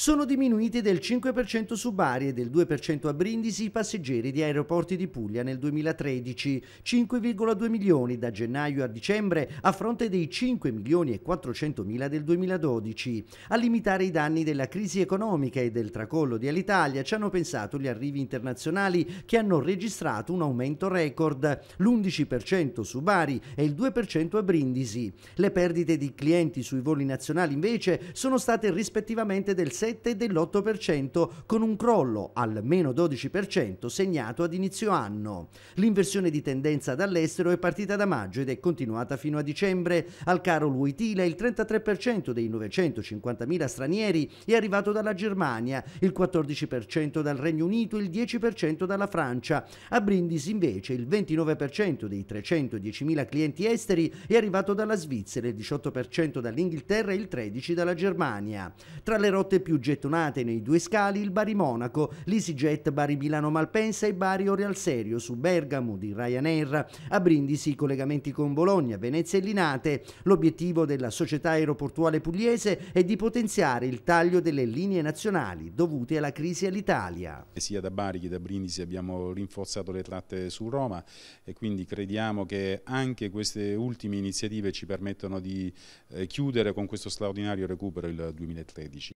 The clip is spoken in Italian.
sono diminuiti del 5% su Bari e del 2% a Brindisi i passeggeri di aeroporti di Puglia nel 2013, 5,2 milioni da gennaio a dicembre a fronte dei 5 milioni e 400 mila del 2012. A limitare i danni della crisi economica e del tracollo di Alitalia ci hanno pensato gli arrivi internazionali che hanno registrato un aumento record, l'11% su Bari e il 2% a Brindisi. Le perdite di clienti sui voli nazionali invece sono state rispettivamente del 6 7 dell'8% con un crollo al meno 12% segnato ad inizio anno. L'inversione di tendenza dall'estero è partita da maggio ed è continuata fino a dicembre. Al Carol Wojtyla il 33% dei 950.000 stranieri è arrivato dalla Germania, il 14% dal Regno Unito, il 10% dalla Francia. A Brindisi invece il 29% dei 310.000 clienti esteri è arrivato dalla Svizzera, il 18% dall'Inghilterra e il 13% dalla Germania. Tra le rotte più gettonate nei due scali il Bari Monaco, l'EasyJet Bari Milano Malpensa e Bari Orial Serio su Bergamo di Ryanair, a Brindisi i collegamenti con Bologna, Venezia e Linate. L'obiettivo della società aeroportuale pugliese è di potenziare il taglio delle linee nazionali dovute alla crisi all'Italia. Sia da Bari che da Brindisi abbiamo rinforzato le tratte su Roma e quindi crediamo che anche queste ultime iniziative ci permettono di eh, chiudere con questo straordinario recupero il 2013.